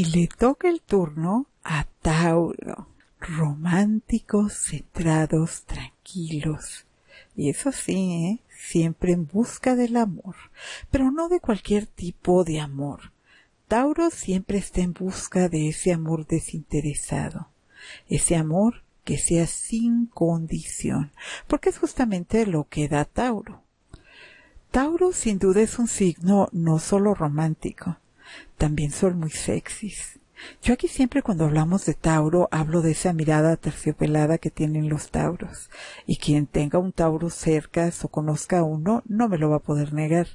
y le toca el turno a Tauro. Románticos, centrados, tranquilos. Y eso sí, ¿eh? siempre en busca del amor, pero no de cualquier tipo de amor. Tauro siempre está en busca de ese amor desinteresado, ese amor que sea sin condición, porque es justamente lo que da Tauro. Tauro sin duda es un signo no solo romántico, también son muy sexys. Yo aquí siempre cuando hablamos de Tauro hablo de esa mirada terciopelada que tienen los Tauros. Y quien tenga un Tauro cerca o conozca a uno no me lo va a poder negar.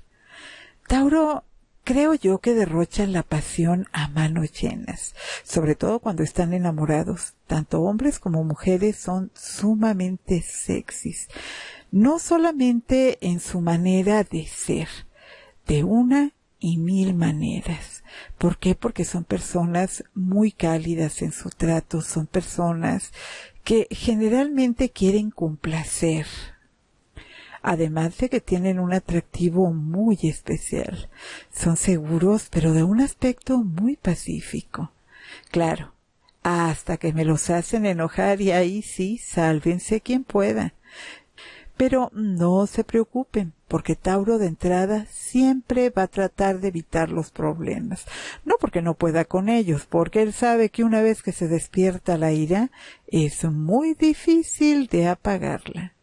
Tauro creo yo que derrocha la pasión a manos llenas, sobre todo cuando están enamorados. Tanto hombres como mujeres son sumamente sexys, no solamente en su manera de ser, de una y mil maneras. ¿Por qué? Porque son personas muy cálidas en su trato, son personas que generalmente quieren complacer. Además de que tienen un atractivo muy especial. Son seguros, pero de un aspecto muy pacífico. Claro, hasta que me los hacen enojar y ahí sí, sálvense quien pueda. Pero no se preocupen, porque Tauro de entrada siempre va a tratar de evitar los problemas. No porque no pueda con ellos, porque él sabe que una vez que se despierta la ira, es muy difícil de apagarla.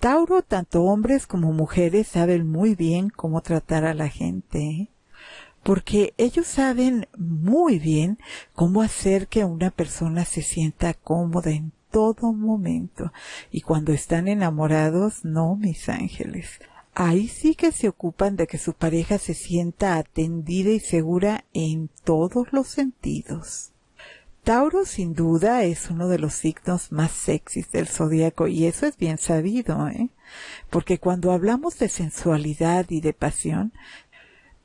Tauro, tanto hombres como mujeres, saben muy bien cómo tratar a la gente, ¿eh? porque ellos saben muy bien cómo hacer que una persona se sienta cómoda en todo momento. Y cuando están enamorados, no, mis ángeles ahí sí que se ocupan de que su pareja se sienta atendida y segura en todos los sentidos. Tauro sin duda es uno de los signos más sexys del zodiaco y eso es bien sabido, ¿eh? Porque cuando hablamos de sensualidad y de pasión,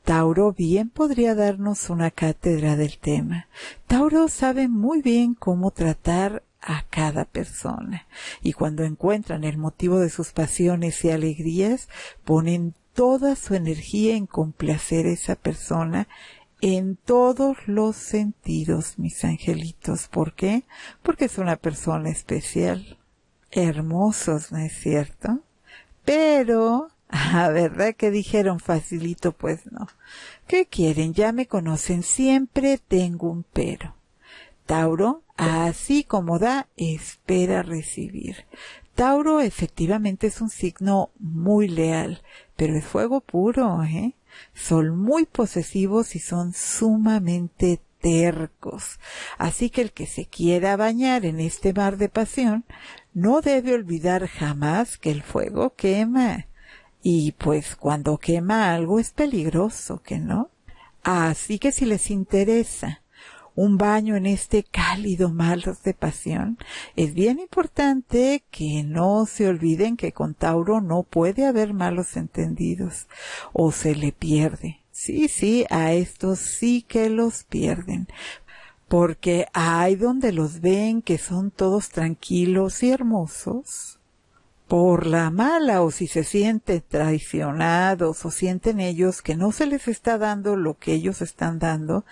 Tauro bien podría darnos una cátedra del tema. Tauro sabe muy bien cómo tratar a cada persona. Y cuando encuentran el motivo de sus pasiones y alegrías, ponen toda su energía en complacer a esa persona en todos los sentidos, mis angelitos. ¿Por qué? Porque es una persona especial. Hermosos, ¿no es cierto? Pero, a verdad que dijeron facilito, pues no. ¿Qué quieren? Ya me conocen siempre, tengo un pero. Tauro Así como da, espera recibir. Tauro efectivamente es un signo muy leal, pero es fuego puro, ¿eh? Son muy posesivos y son sumamente tercos. Así que el que se quiera bañar en este mar de pasión no debe olvidar jamás que el fuego quema. Y pues cuando quema algo es peligroso, ¿que no? Así que si les interesa un baño en este cálido mar de pasión, es bien importante que no se olviden que con Tauro no puede haber malos entendidos o se le pierde. Sí, sí, a estos sí que los pierden porque hay donde los ven que son todos tranquilos y hermosos por la mala o si se sienten traicionados o sienten ellos que no se les está dando lo que ellos están dando,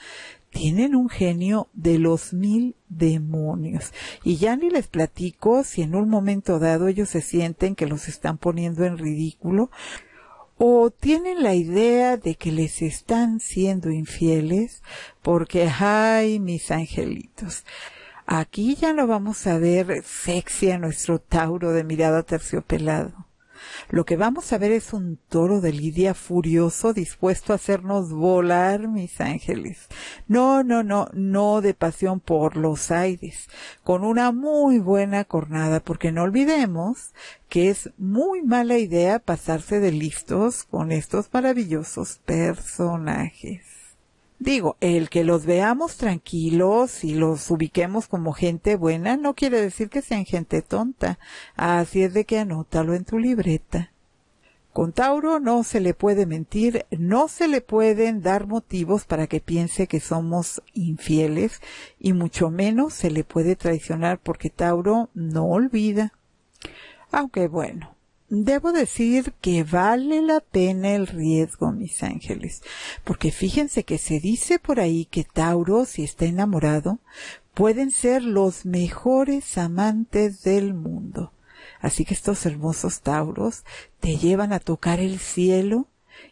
tienen un genio de los mil demonios. Y ya ni les platico si en un momento dado ellos se sienten que los están poniendo en ridículo o tienen la idea de que les están siendo infieles porque, ay, mis angelitos. Aquí ya no vamos a ver sexy a nuestro Tauro de mirada terciopelado lo que vamos a ver es un toro de lidia furioso dispuesto a hacernos volar, mis ángeles. No, no, no, no de pasión por los aires, con una muy buena cornada, porque no olvidemos que es muy mala idea pasarse de listos con estos maravillosos personajes. Digo, el que los veamos tranquilos y los ubiquemos como gente buena no quiere decir que sean gente tonta. Así es de que anótalo en tu libreta. Con Tauro no se le puede mentir, no se le pueden dar motivos para que piense que somos infieles y mucho menos se le puede traicionar porque Tauro no olvida. Aunque bueno, debo decir que vale la pena el riesgo, mis ángeles, porque fíjense que se dice por ahí que Tauro, si está enamorado, pueden ser los mejores amantes del mundo. Así que estos hermosos Tauros te llevan a tocar el cielo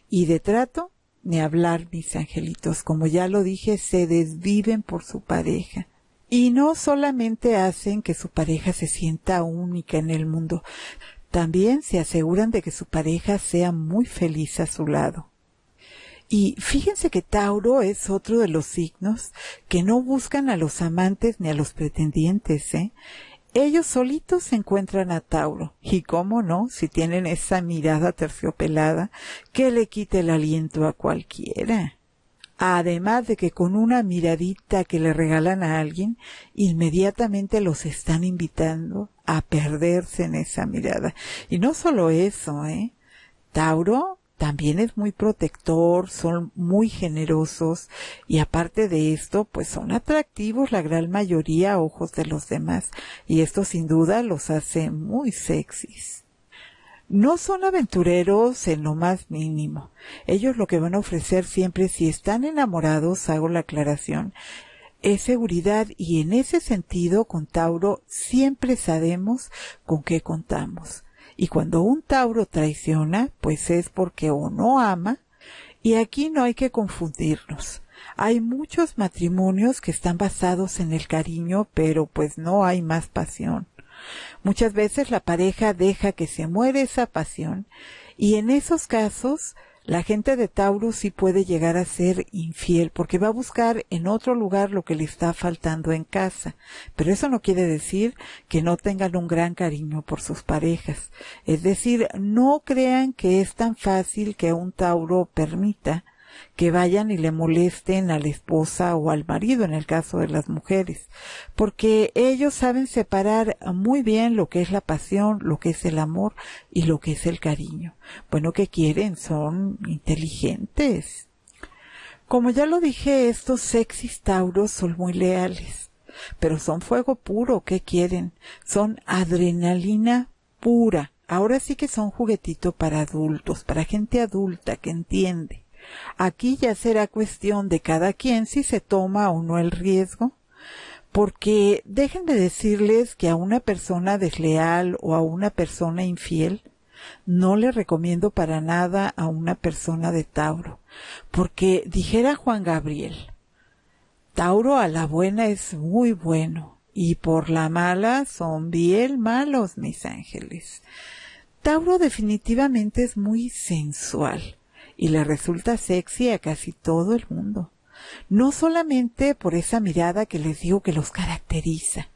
y de trato ni hablar, mis angelitos. Como ya lo dije, se desviven por su pareja. Y no solamente hacen que su pareja se sienta única en el mundo, también se aseguran de que su pareja sea muy feliz a su lado. Y fíjense que Tauro es otro de los signos que no buscan a los amantes ni a los pretendientes, ¿eh? Ellos solitos se encuentran a Tauro, y cómo no, si tienen esa mirada terciopelada que le quite el aliento a cualquiera además de que con una miradita que le regalan a alguien, inmediatamente los están invitando a perderse en esa mirada. Y no solo eso, ¿eh? Tauro también es muy protector, son muy generosos y aparte de esto, pues son atractivos la gran mayoría a ojos de los demás y esto sin duda los hace muy sexys. No son aventureros en lo más mínimo. Ellos lo que van a ofrecer siempre, si están enamorados, hago la aclaración, es seguridad y en ese sentido con Tauro siempre sabemos con qué contamos. Y cuando un Tauro traiciona, pues es porque o no ama, y aquí no hay que confundirnos. Hay muchos matrimonios que están basados en el cariño, pero pues no hay más pasión. Muchas veces la pareja deja que se muere esa pasión y en esos casos la gente de Tauro sí puede llegar a ser infiel porque va a buscar en otro lugar lo que le está faltando en casa. Pero eso no quiere decir que no tengan un gran cariño por sus parejas. Es decir, no crean que es tan fácil que un Tauro permita que vayan y le molesten a la esposa o al marido en el caso de las mujeres, porque ellos saben separar muy bien lo que es la pasión, lo que es el amor y lo que es el cariño. Bueno, ¿qué quieren? Son inteligentes. Como ya lo dije, estos sexys tauros son muy leales, pero son fuego puro, ¿qué quieren? Son adrenalina pura. Ahora sí que son juguetito para adultos, para gente adulta que entiende. Aquí ya será cuestión de cada quien si se toma o no el riesgo, porque dejen de decirles que a una persona desleal o a una persona infiel, no le recomiendo para nada a una persona de Tauro, porque dijera Juan Gabriel, Tauro a la buena es muy bueno y por la mala son bien malos mis ángeles. Tauro definitivamente es muy sensual y le resulta sexy a casi todo el mundo. No solamente por esa mirada que les digo que los caracteriza,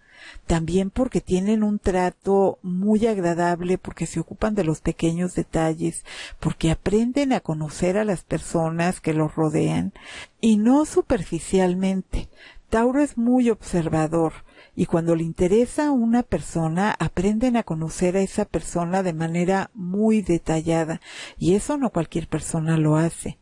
también porque tienen un trato muy agradable, porque se ocupan de los pequeños detalles, porque aprenden a conocer a las personas que los rodean y no superficialmente. Tauro es muy observador, y cuando le interesa una persona, aprenden a conocer a esa persona de manera muy detallada y eso no cualquier persona lo hace.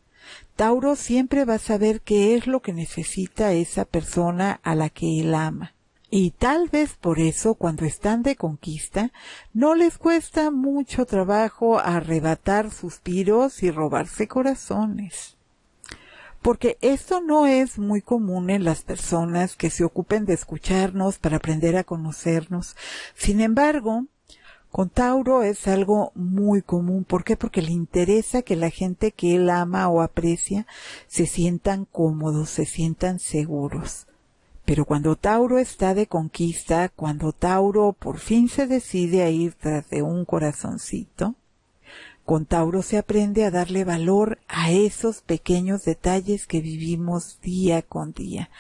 Tauro siempre va a saber qué es lo que necesita esa persona a la que él ama. Y tal vez por eso cuando están de conquista no les cuesta mucho trabajo arrebatar suspiros y robarse corazones porque esto no es muy común en las personas que se ocupen de escucharnos para aprender a conocernos. Sin embargo, con Tauro es algo muy común. ¿Por qué? Porque le interesa que la gente que él ama o aprecia se sientan cómodos, se sientan seguros. Pero cuando Tauro está de conquista, cuando Tauro por fin se decide a ir tras de un corazoncito, con Tauro se aprende a darle valor a esos pequeños detalles que vivimos día con día.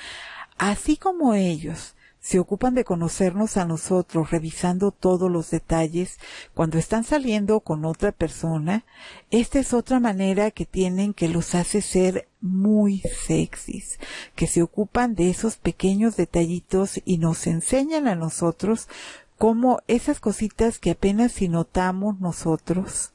Así como ellos se ocupan de conocernos a nosotros revisando todos los detalles cuando están saliendo con otra persona, esta es otra manera que tienen que los hace ser muy sexys, que se ocupan de esos pequeños detallitos y nos enseñan a nosotros cómo esas cositas que apenas si notamos nosotros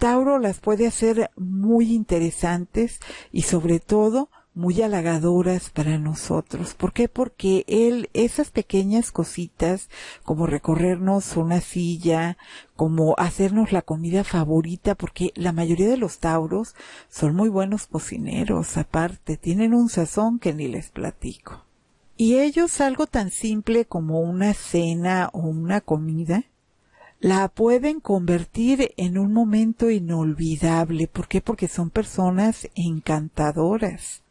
Tauro las puede hacer muy interesantes y sobre todo muy halagadoras para nosotros. ¿Por qué? Porque él, esas pequeñas cositas, como recorrernos una silla, como hacernos la comida favorita, porque la mayoría de los tauros son muy buenos cocineros, aparte, tienen un sazón que ni les platico. Y ellos algo tan simple como una cena o una comida, la pueden convertir en un momento inolvidable. ¿Por qué? Porque son personas encantadoras.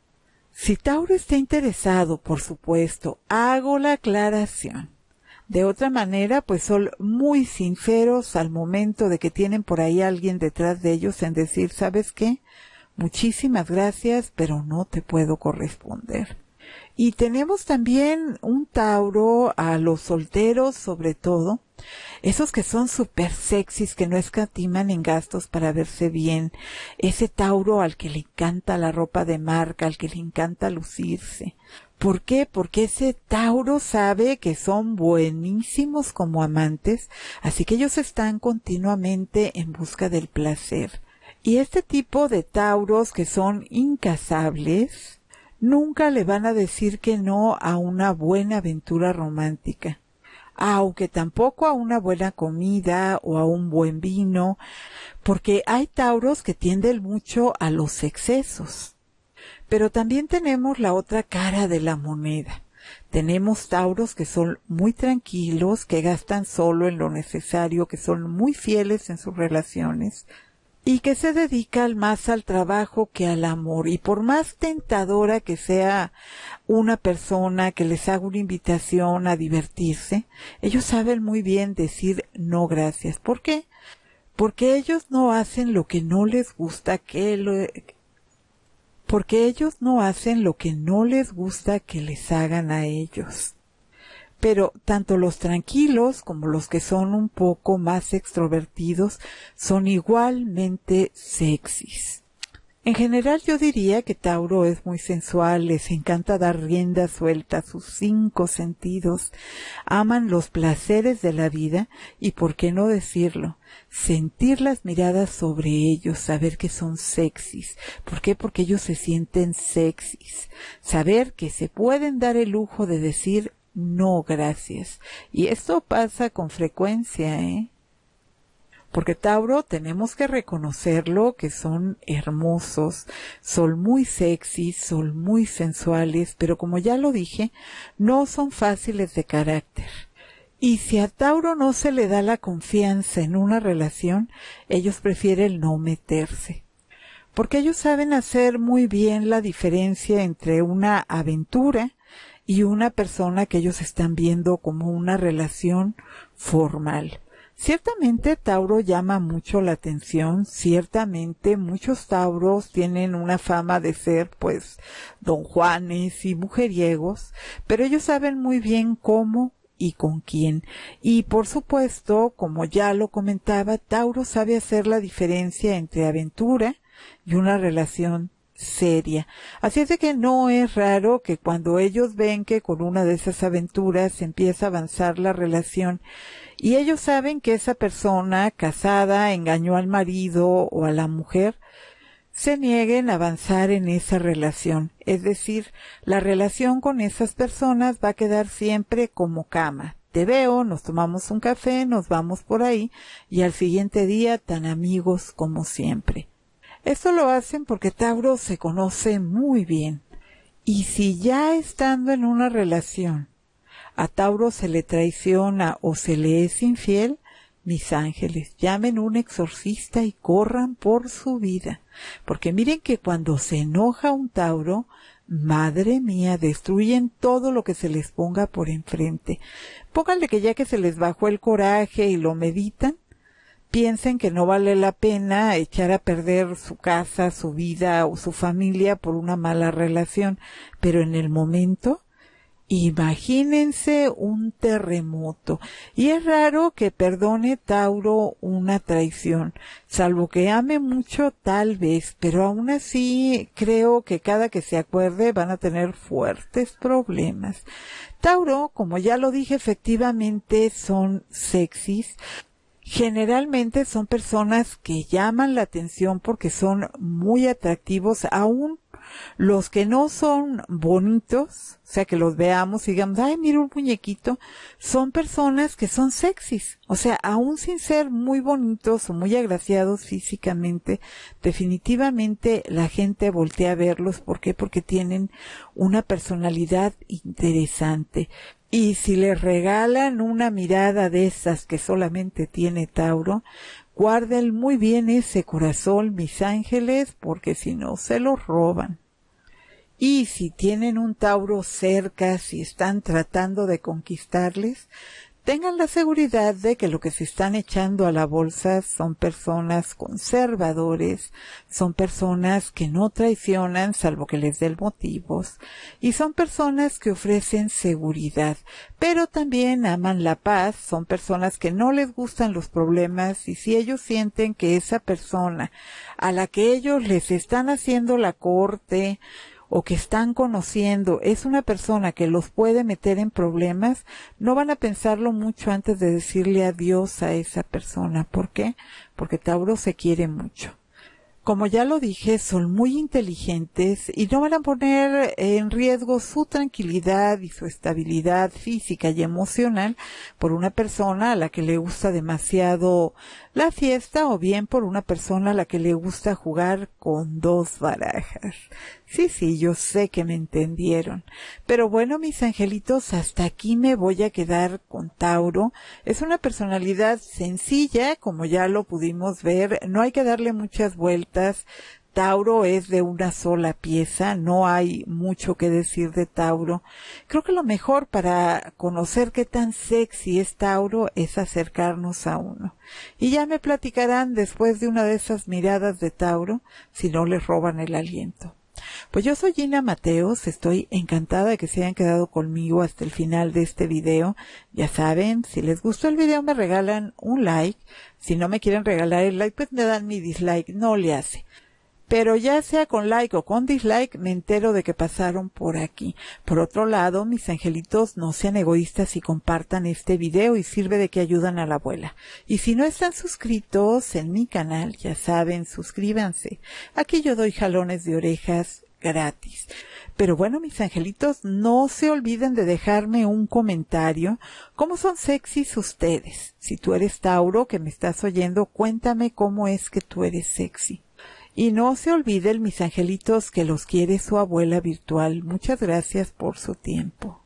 Si Tauro está interesado, por supuesto, hago la aclaración. De otra manera, pues son muy sinceros al momento de que tienen por ahí alguien detrás de ellos en decir, ¿sabes qué? Muchísimas gracias, pero no te puedo corresponder. Y tenemos también un Tauro a los solteros sobre todo, esos que son súper sexys, que no escatiman en gastos para verse bien, ese Tauro al que le encanta la ropa de marca, al que le encanta lucirse. ¿Por qué? Porque ese Tauro sabe que son buenísimos como amantes, así que ellos están continuamente en busca del placer. Y este tipo de Tauros que son incasables, Nunca le van a decir que no a una buena aventura romántica, aunque tampoco a una buena comida o a un buen vino, porque hay tauros que tienden mucho a los excesos. Pero también tenemos la otra cara de la moneda. Tenemos tauros que son muy tranquilos, que gastan solo en lo necesario, que son muy fieles en sus relaciones, y que se dedica más al trabajo que al amor. Y por más tentadora que sea una persona que les haga una invitación a divertirse, ellos saben muy bien decir no gracias. ¿Por qué? Porque ellos no hacen lo que no les gusta que lo, porque ellos no hacen lo que no les gusta que les hagan a ellos pero tanto los tranquilos como los que son un poco más extrovertidos son igualmente sexys. En general yo diría que Tauro es muy sensual, les encanta dar rienda suelta a sus cinco sentidos, aman los placeres de la vida y, por qué no decirlo, sentir las miradas sobre ellos, saber que son sexys. ¿Por qué? Porque ellos se sienten sexys. Saber que se pueden dar el lujo de decir no gracias. Y esto pasa con frecuencia, ¿eh? Porque Tauro tenemos que reconocerlo que son hermosos, son muy sexy, son muy sensuales, pero como ya lo dije, no son fáciles de carácter. Y si a Tauro no se le da la confianza en una relación, ellos prefieren no meterse. Porque ellos saben hacer muy bien la diferencia entre una aventura y una persona que ellos están viendo como una relación formal. Ciertamente Tauro llama mucho la atención, ciertamente muchos Tauros tienen una fama de ser pues don Juanes y mujeriegos, pero ellos saben muy bien cómo y con quién. Y por supuesto, como ya lo comentaba, Tauro sabe hacer la diferencia entre aventura y una relación seria. Así es de que no es raro que cuando ellos ven que con una de esas aventuras empieza a avanzar la relación y ellos saben que esa persona casada engañó al marido o a la mujer, se nieguen a avanzar en esa relación. Es decir, la relación con esas personas va a quedar siempre como cama. Te veo, nos tomamos un café, nos vamos por ahí y al siguiente día tan amigos como siempre. Esto lo hacen porque Tauro se conoce muy bien. Y si ya estando en una relación a Tauro se le traiciona o se le es infiel, mis ángeles, llamen un exorcista y corran por su vida. Porque miren que cuando se enoja un Tauro, madre mía, destruyen todo lo que se les ponga por enfrente. Pónganle que ya que se les bajó el coraje y lo meditan, piensen que no vale la pena echar a perder su casa, su vida o su familia por una mala relación, pero en el momento Imagínense un terremoto. Y es raro que perdone Tauro una traición, salvo que ame mucho tal vez, pero aún así creo que cada que se acuerde van a tener fuertes problemas. Tauro, como ya lo dije, efectivamente son sexys, Generalmente son personas que llaman la atención porque son muy atractivos, aún los que no son bonitos, o sea, que los veamos y digamos, ay, mira un muñequito, son personas que son sexys. O sea, aún sin ser muy bonitos o muy agraciados físicamente, definitivamente la gente voltea a verlos. ¿Por qué? Porque tienen una personalidad interesante. Y si le regalan una mirada de esas que solamente tiene Tauro, guarden muy bien ese corazón, mis ángeles, porque si no se lo roban. Y si tienen un Tauro cerca, si están tratando de conquistarles, tengan la seguridad de que lo que se están echando a la bolsa son personas conservadores, son personas que no traicionan salvo que les den motivos y son personas que ofrecen seguridad, pero también aman la paz, son personas que no les gustan los problemas y si ellos sienten que esa persona a la que ellos les están haciendo la corte, o que están conociendo es una persona que los puede meter en problemas, no van a pensarlo mucho antes de decirle adiós a esa persona. ¿Por qué? Porque Tauro se quiere mucho. Como ya lo dije, son muy inteligentes y no van a poner en riesgo su tranquilidad y su estabilidad física y emocional por una persona a la que le gusta demasiado la fiesta o bien por una persona a la que le gusta jugar con dos barajas. Sí, sí, yo sé que me entendieron. Pero bueno, mis angelitos, hasta aquí me voy a quedar con Tauro. Es una personalidad sencilla, como ya lo pudimos ver, no hay que darle muchas vueltas, Tauro es de una sola pieza, no hay mucho que decir de Tauro. Creo que lo mejor para conocer qué tan sexy es Tauro es acercarnos a uno. Y ya me platicarán después de una de esas miradas de Tauro si no les roban el aliento. Pues yo soy Gina Mateos, estoy encantada de que se hayan quedado conmigo hasta el final de este video. Ya saben, si les gustó el video me regalan un like, si no me quieren regalar el like pues me dan mi dislike, no le hace pero ya sea con like o con dislike, me entero de que pasaron por aquí. Por otro lado, mis angelitos, no sean egoístas y compartan este video y sirve de que ayudan a la abuela. Y si no están suscritos en mi canal, ya saben, suscríbanse. Aquí yo doy jalones de orejas gratis. Pero bueno, mis angelitos, no se olviden de dejarme un comentario. ¿Cómo son sexys ustedes? Si tú eres Tauro que me estás oyendo, cuéntame cómo es que tú eres sexy. Y no se olviden, mis angelitos, que los quiere su abuela virtual. Muchas gracias por su tiempo.